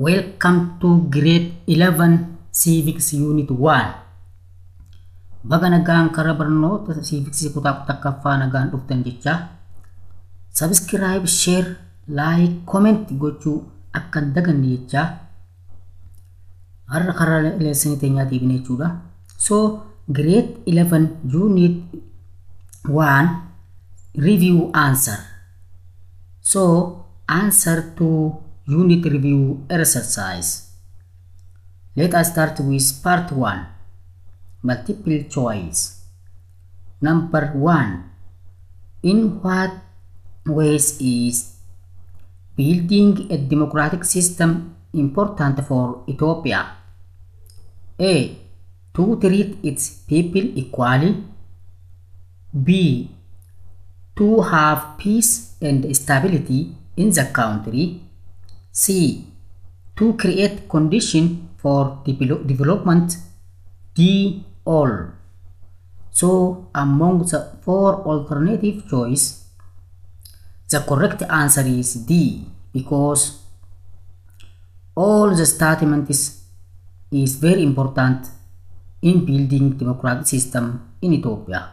Welcome to Grade 11 Unit 1. Baga nagaan kara barnoota siiviksii kutaa kutaakaffaa nagaan dhuftan jecha Subscribe, share, like, comment gochuu akka dagan daganne jechaa har'a karaa leessinii teenyaatiif hin jechuudha. soo grade unit 1 review answer. soo answer tu. unit review exercise. Let us start with part 1. Multiple choice. Number 1. In what ways is building a democratic system important for Ethiopia? A. To treat its people equally. B. To have peace and stability in the country. C. To create condition for development. D. All. So among the four alternative choice, the correct answer is D because all the statements is is very important in building democratic system in Ethiopia.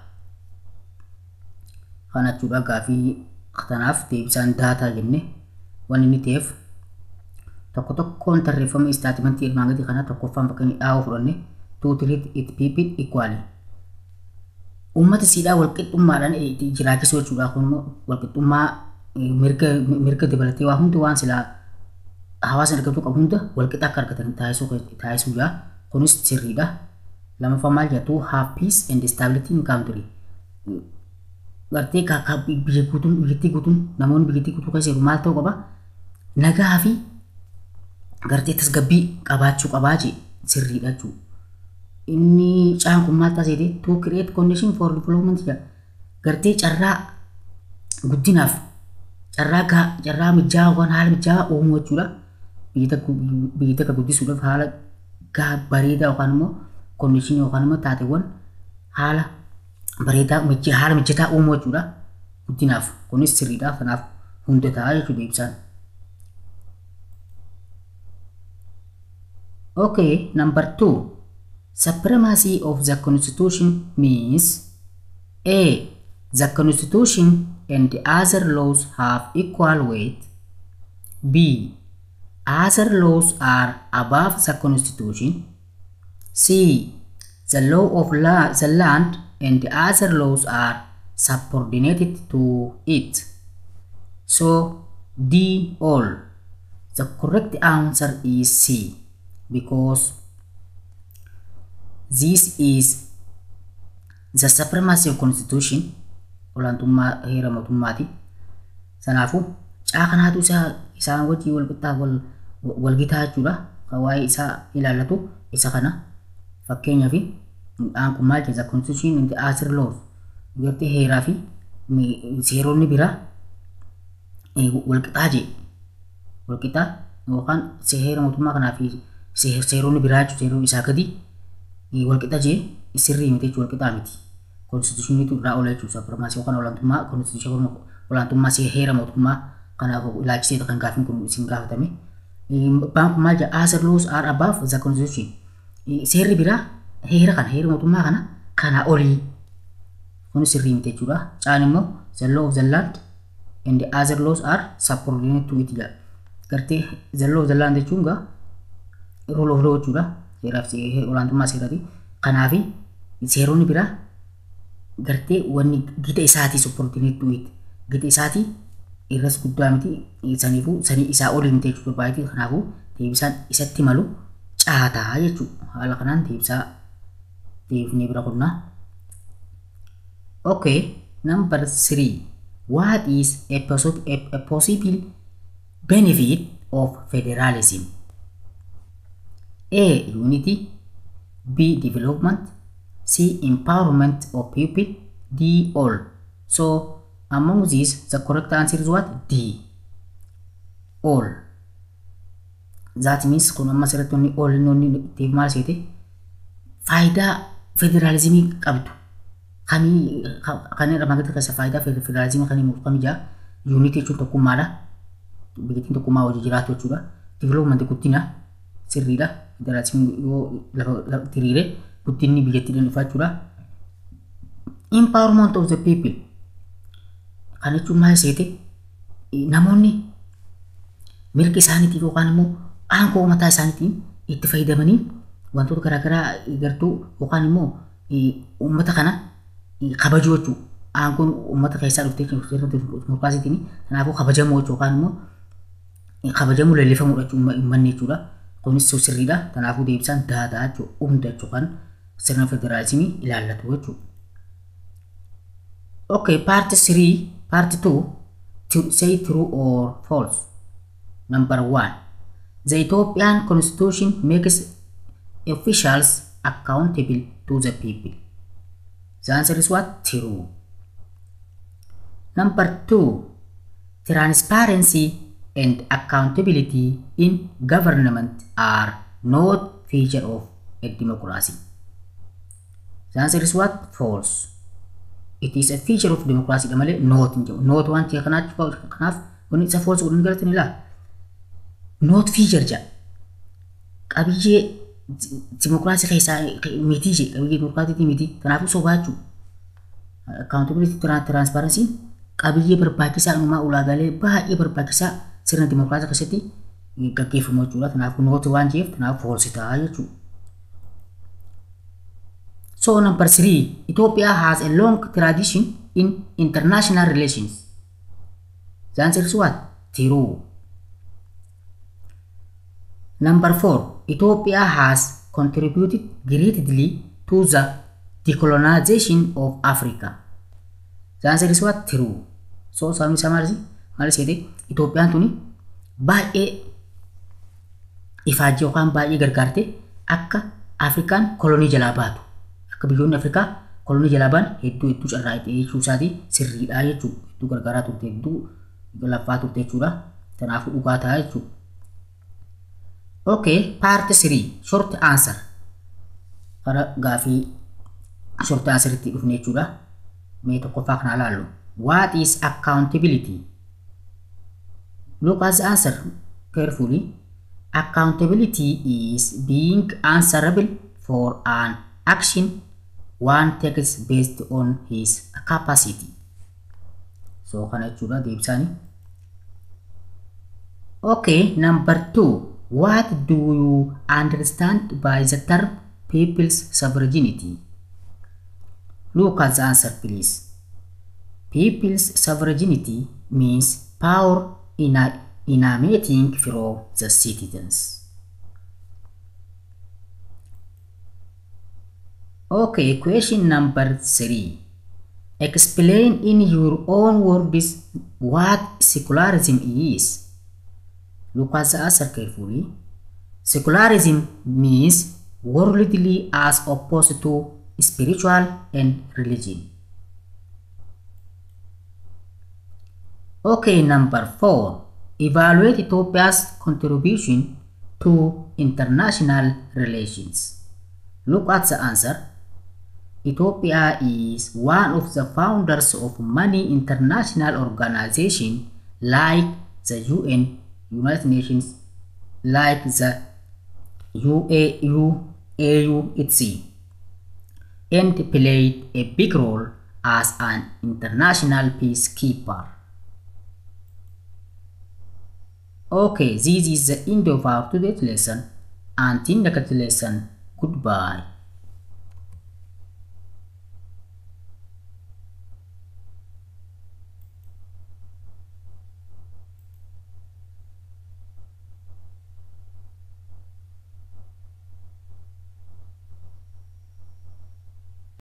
كانت تبقى في اختناف تيبسان داتا جنة tokko tokkoon tarreeffama istaatimantii hirmaangatii kanaa tokkoffaan bakka inni dhaa'u fudhanne tuutirit it piipit ikwaali. Uummata siidhaa walqixxummaadhaan jiraachisuu eh, jechuudha kun walqixxummaa eh, mirga mirga dabalatee waa hundi waan silaa hawaasa argatu qabu hunda walqixa akka argatan taasisuudha lama sirriidha. Lamaffaa maal jettu peace and in country Berarti kakak bikin kutun, bikin guutuun namun bikin guutuu kasih rumah tau ta'uu Pak. Naga hafi, gartee tasgabbii qabaachuu qabaa jee sirriidha Inni caanqummaatti aseetee too create condition for development jedha. Gartee carraa guddinaaf carraa gaa carraa mijaa yookaan haala mijaa uumuu jechuudha. Biyya takka guddisuudhaaf haala bareedaa yookaan immoo yookaan immoo taateewwan haala bareedaa haala mijataa uumuu jechuudha. Guddinaaf kunis sirriidhaaf kanaaf hundataa jechuu ibsaan. Okay, number two. Supremacy of the Constitution means A. The Constitution and the other laws have equal weight. B. Other laws are above the Constitution. C. The law of la the land and other laws are subordinated to it. So, D. All. The correct answer is C because this is the supremacy of constitution olantuma heera mootummaati sanaafu caakanaatu sa isaan wajjii wal qixxaa wal wal gitaa jechuudha kan waa'ee isaa isa kana fakkeenyaa fi midhaan kun maal constitution in the other laws gartee heeraa fi mi zero ni bira, jedhe wal qixaa yookaan heera mootummaa kanaa fi seeronni biraachuu seeroon isaa gadi wal qixaa sirrii miti wal qixaa miti. Konstitushiniitu irraa oolaa jechuudha. Firmaasii yookaan olaantummaa konstitushii olaantummaa heera mootummaa kanaaf ilaalchiseeta kan gaafiin kun isin tami. Baankun maal jedha as loos ar abaaf za konstitushii. Seerri biraa heera kana heera mootummaa kan, kana kana olii. Kun sirrii miti jechuudha. Caan immoo the law of the land and the other laws are subordinate to it jedha. Gartee the law of the land jechuun kanavi ኦፍ ሎው ጁራ ሴራፍ ኦላንቱማ seeraati kanaafi seeronni biraa gartee wanni isati iras supportiin hedduu gida isaatii irras isa miti saniifuu sanii isaa ol hin ta'e barbaadee kanaafuu bisa isatti malu aja ala kanan ti bisa ti deebifnee bira kuna. Oke number three. What is a, a possible benefit of federalism? A. Unity B. Development C. Empowerment of people D. All So among these the correct answer is what? D. All That means kun amma asirratti onni all inni seete faayidaa federaalizimii qabdu kami kani ramah kita kasih faedah federalisme kani mutu kami ja unity itu untuk kumara begitu untuk kumau jadi ratu itu development itu tina Federaasiin yoo lafa diriire guddinni biyyattiidhaan dhufaachuudha. Empowerment of the people kan jechuun maal seete namoonni mirga isaaniitiif yookaan immoo aangoo mataa isaaniitiin itti fayyadamanii wantoota garaagaraa gartuu yookaan immoo uummata kana kabajuu jechuudha. aangoon uummata keessaa dhuftee murkaasitiin kanaafuu kabajamoo yookaan immoo jechuudha. kunuunsa sirriidha. Um, Kanaafuu dah cu jechuun humna yookaan sirna federaalizimii ilaallatu jechuudha. Okay, part three, part two, to say true or false. Number one, the Ethiopian constitution makes officials accountable to the people. The answer is what? True. Number two, transparency and accountability in government are not feature of democracy. The answer is what? False. It is a feature of democracy. Gamale not not waan ya kanaf kanaf when it's a false wouldn't get Not feature jaa Qabiyye democracy keessaa miti je qabiyye democracy miti kanaafuu sobaachuu accountability transparency qabiyye barbaachisaa uumaa ulaagaalee baay'ee barbaachisaa sirna dimokiraatii keessatti gaggeeffamu jechuudha. Kanaaf kun yoo waan jeef kanaaf foolsitaa jechuudha. So number three, Ethiopia has a long tradition in international relations. Zaan sirrii waan tiruu. Number four, Ethiopia has contributed greatly to the decolonization of Africa. Zaan sirrii waan tiruu. So sami samarsi maal isheetii? Itoophiyaan tuni baay'ee ifaajii yookaan baay'ee gargaarte akka Afrikaan kolonii jalaa baatu akka biyyoonni Afrikaa kolonii jalaa baan hedduu hedduu carraa'ee jechuu isaatii sirriidhaa jechuudha. Hedduu gargaaraa turte hedduu lafaa turte jechuudha. Kanaafuu dhugaa ta'a jechuudha. Okay, part 3 short answer. Kara gaafii short answer itti dhufne jechuudha. Mee tokkoffaa kana laallu. What is accountability? Look at the answer carefully. Accountability is being answerable for an action one takes based on his capacity. So can I choose the option? Okay, number two. What do you understand by the term people's sovereignty? Look at the answer, please. People's sovereignty means power In a meeting from the citizens. Okay, question number three. Explain in your own words what secularism is. Look at the answer carefully. Secularism means worldly as opposed to spiritual and religion. Okay, number four, evaluate Ethiopia's contribution to international relations. Look at the answer. Ethiopia is one of the founders of many international organizations like the UN, United Nations, like the UAU, AUHC, and played a big role as an international peacekeeper. Okay, this is the end of our today's lesson. Until next lesson, goodbye.